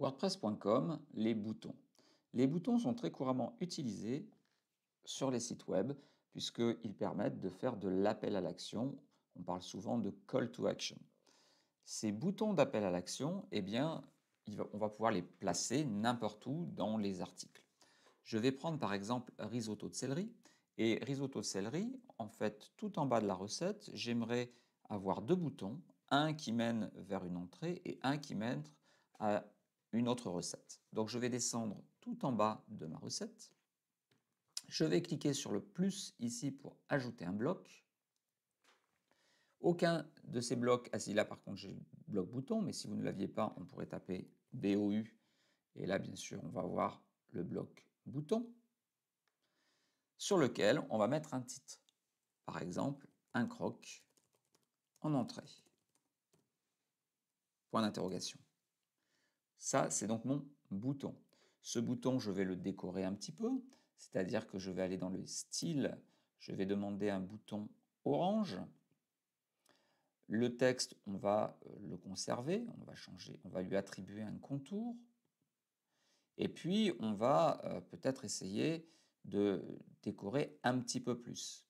WordPress.com, les boutons. Les boutons sont très couramment utilisés sur les sites web puisqu'ils permettent de faire de l'appel à l'action. On parle souvent de call to action. Ces boutons d'appel à l'action, eh bien, on va pouvoir les placer n'importe où dans les articles. Je vais prendre par exemple risotto de céleri. Et risotto de céleri, en fait, tout en bas de la recette, j'aimerais avoir deux boutons, un qui mène vers une entrée et un qui mène à une autre recette. Donc je vais descendre tout en bas de ma recette. Je vais cliquer sur le plus ici pour ajouter un bloc. Aucun de ces blocs, ah là par contre j'ai le bloc bouton, mais si vous ne l'aviez pas, on pourrait taper BOU. Et là bien sûr on va avoir le bloc bouton sur lequel on va mettre un titre. Par exemple, un croc en entrée. Point d'interrogation. Ça, c'est donc mon bouton. Ce bouton, je vais le décorer un petit peu, c'est-à-dire que je vais aller dans le style, je vais demander un bouton orange. Le texte, on va euh, le conserver, on va changer, on va lui attribuer un contour. Et puis, on va euh, peut-être essayer de décorer un petit peu plus.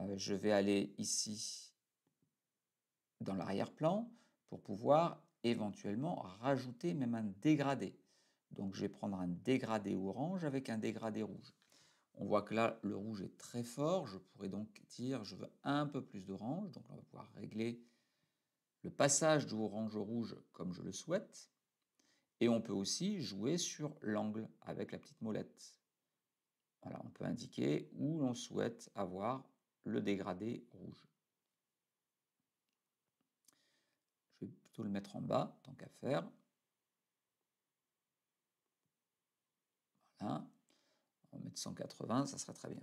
Euh, je vais aller ici dans l'arrière-plan pour pouvoir éventuellement rajouter même un dégradé. Donc je vais prendre un dégradé orange avec un dégradé rouge. On voit que là, le rouge est très fort. Je pourrais donc dire, je veux un peu plus d'orange. Donc on va pouvoir régler le passage du orange au rouge comme je le souhaite. Et on peut aussi jouer sur l'angle avec la petite molette. Voilà, on peut indiquer où l'on souhaite avoir le dégradé rouge. le mettre en bas, tant qu'à faire. Voilà. On va mettre 180, ça sera très bien.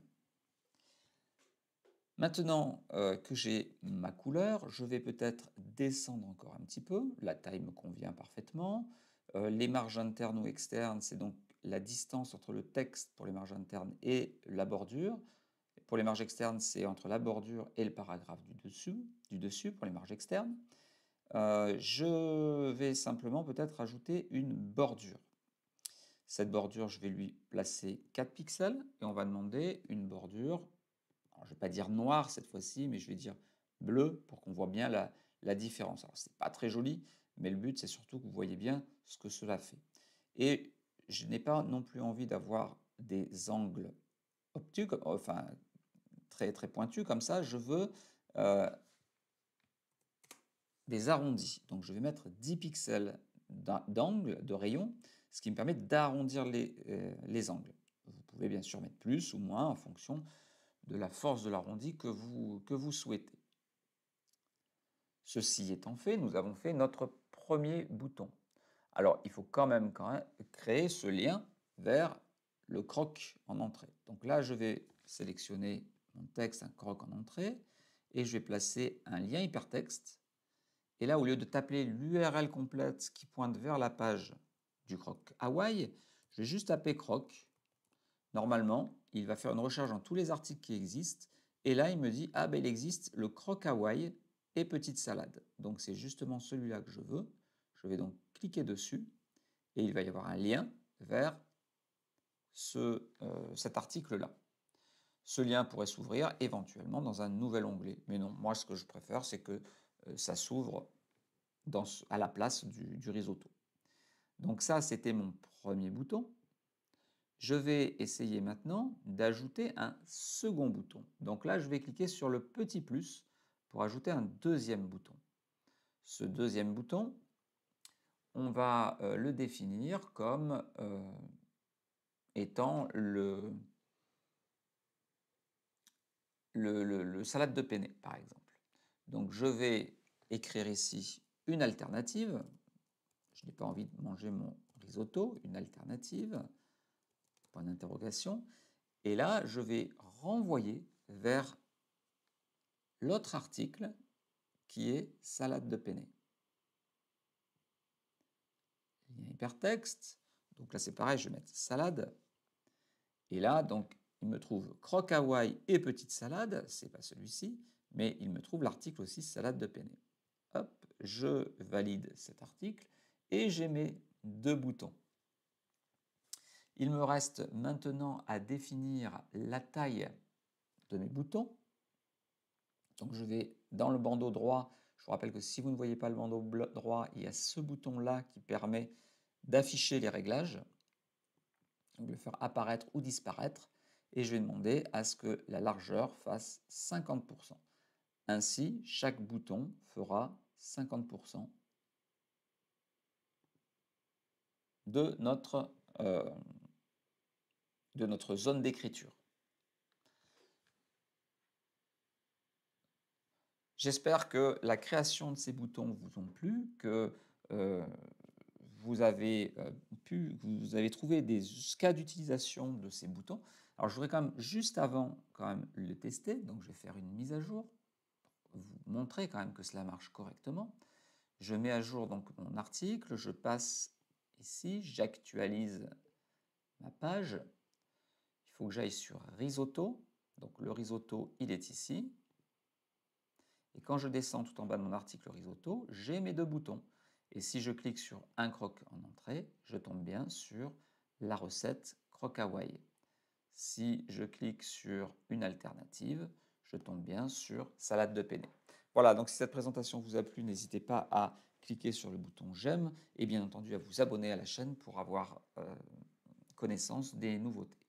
Maintenant euh, que j'ai ma couleur, je vais peut-être descendre encore un petit peu. La taille me convient parfaitement. Euh, les marges internes ou externes, c'est donc la distance entre le texte pour les marges internes et la bordure. Pour les marges externes, c'est entre la bordure et le paragraphe du dessus, du dessus pour les marges externes. Euh, je vais simplement peut-être ajouter une bordure. Cette bordure, je vais lui placer 4 pixels et on va demander une bordure, je ne vais pas dire noire cette fois-ci, mais je vais dire bleu pour qu'on voit bien la, différence. Alors, ce n'est pas très joli, mais le but, c'est surtout que vous voyez bien ce que cela fait. Et je n'ai pas non plus envie d'avoir des angles obtus, enfin très, très pointus comme ça. Je veux euh, des arrondis. Donc je vais mettre 10 pixels d'angle, de rayon, ce qui me permet d'arrondir les, euh, les, angles. Vous pouvez bien sûr mettre plus ou moins en fonction de la force de l'arrondi que vous, que vous souhaitez. Ceci étant fait, nous avons fait notre premier bouton. Alors, il faut quand même créer ce lien vers le croc en entrée. Donc là, je vais sélectionner mon texte, un croc en entrée, et je vais placer un lien hypertexte et là, au lieu de taper l'URL complète qui pointe vers la page du croc Hawaii, je vais juste taper croc. Normalement, il va faire une recherche dans tous les articles qui existent. Et là, il me dit, ah ben il existe le croc Hawaii et petite salade. Donc c'est justement celui-là que je veux. Je vais donc cliquer dessus et il va y avoir un lien vers euh, cet article-là. Ce lien pourrait s'ouvrir éventuellement dans un nouvel onglet. Mais non, moi ce que je préfère, c'est que euh, ça s'ouvre à la place du, risotto. Donc ça, c'était mon premier bouton. Je vais essayer maintenant d'ajouter un second bouton. Donc là, je vais cliquer sur le petit plus pour ajouter un deuxième bouton. Ce deuxième bouton, on va euh, le définir comme euh, étant le, salade de penne, par exemple. Donc je vais écrire ici une alternative. Je n'ai pas envie de manger mon risotto, une alternative, point d'interrogation. Et là, je vais renvoyer vers l'autre article qui est salade de penne. a hypertexte. Donc là, c'est pareil, je vais mettre salade. Et là, donc, il me trouve croque Hawaï et petite salade. C'est pas celui-ci mais il me trouve l'article aussi salade de penne. Hop, je valide cet article et j'ai mes deux boutons. Il me reste maintenant à définir la taille de mes boutons. Donc je vais dans le bandeau droit. Je vous rappelle que si vous ne voyez pas le bandeau droit, il y a ce bouton-là qui permet d'afficher les réglages. Donc le faire apparaître ou disparaître. Et je vais demander à ce que la largeur fasse 50%. Ainsi, chaque bouton fera 50% de notre, euh, de notre zone d'écriture. J'espère que la création de ces boutons vous ont plu, que euh, vous avez euh, pu, vous avez trouvé des cas d'utilisation de ces boutons. Alors je voudrais quand même juste avant quand même le tester, donc je vais faire une mise à jour vous montrer quand même que cela marche correctement. Je mets à jour donc mon article, je passe ici, j'actualise ma page. Il faut que j'aille sur Risotto. Donc le risotto, il est ici. Et quand je descends tout en bas de mon article risotto, j'ai mes deux boutons. Et si je clique sur un croque en entrée, je tombe bien sur la recette croque Si je clique sur une alternative, je tombe bien sur salade de penne. Voilà, donc si cette présentation vous a plu, n'hésitez pas à cliquer sur le bouton j'aime et bien entendu à vous abonner à la chaîne pour avoir euh, connaissance des nouveautés.